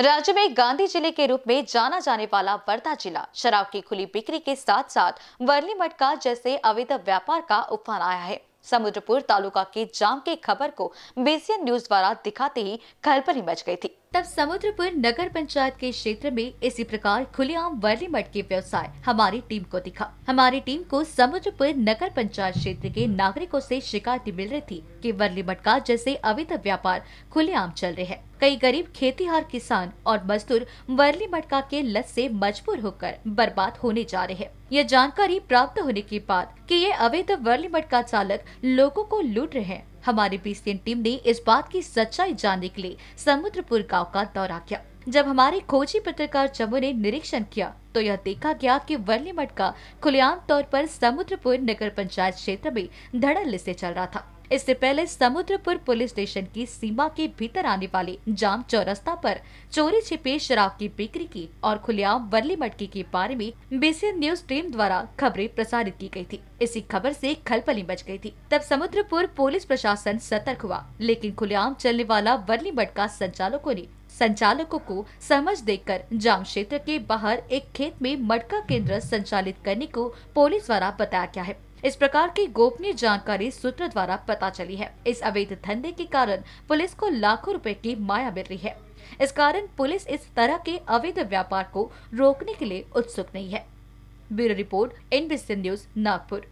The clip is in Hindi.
राज्य में गांधी जिले के रूप में जाना जाने वाला वर्धा जिला शराब की खुली बिक्री के साथ साथ वर्ली मटका जैसे अवैध व्यापार का उफान आया है समुद्रपुर तालुका के जाम की खबर को बीसीएन न्यूज द्वारा दिखाते ही खलबली मच गई थी तब समुद्रपुर नगर पंचायत के क्षेत्र में इसी प्रकार खुलेआम वर्ली मठ के व्यवसाय हमारी टीम को दिखा हमारी टीम को समुद्रपुर नगर पंचायत क्षेत्र के नागरिकों से शिकायतें मिल रही थी कि वर्ली मटका जैसे अवैध व्यापार खुलेआम चल रहे हैं कई गरीब खेतीहार किसान और मजदूर वर्ली मटका के लत से मजबूर होकर बर्बाद होने जा रहे हैं यह जानकारी प्राप्त होने के बाद कि ये अवैध वर्ली मटका चालक लोगों को लूट रहे हैं हमारी पीसीएन टीम ने इस बात की सच्चाई जानने के लिए समुद्रपुर गाँव का दौरा किया जब हमारे खोजी पत्रकार चमू ने निरीक्षण किया तो यह देखा गया कि वर्ली मटका खुलेआम तौर पर समुद्रपुर नगर पंचायत क्षेत्र में धड़ल्ले से चल रहा था इससे पहले समुद्रपुर पुलिस स्टेशन की सीमा के भीतर आने वाले जाम चौरस्ता पर चोरी छिपे शराब की बिक्री की और खुलेआम वर्ली मटकी के बारे में बीसीएन न्यूज टीम द्वारा खबरें प्रसारित की गयी थी इसी खबर से खलपली मच गयी थी तब समुद्रपुर पुलिस प्रशासन सतर्क हुआ लेकिन खुलेआम चलने वाला वर्ली मटका संचालकों ने संचालकों को समझ देकर जाम क्षेत्र के बाहर एक खेत में मटका केंद्र संचालित करने को पुलिस द्वारा बताया गया है इस प्रकार की गोपनीय जानकारी सूत्र द्वारा पता चली है इस अवैध धंधे के कारण पुलिस को लाखों रूपए की माया मिल रही है इस कारण पुलिस इस तरह के अवैध व्यापार को रोकने के लिए उत्सुक नहीं है bureau report NBC news Nagpur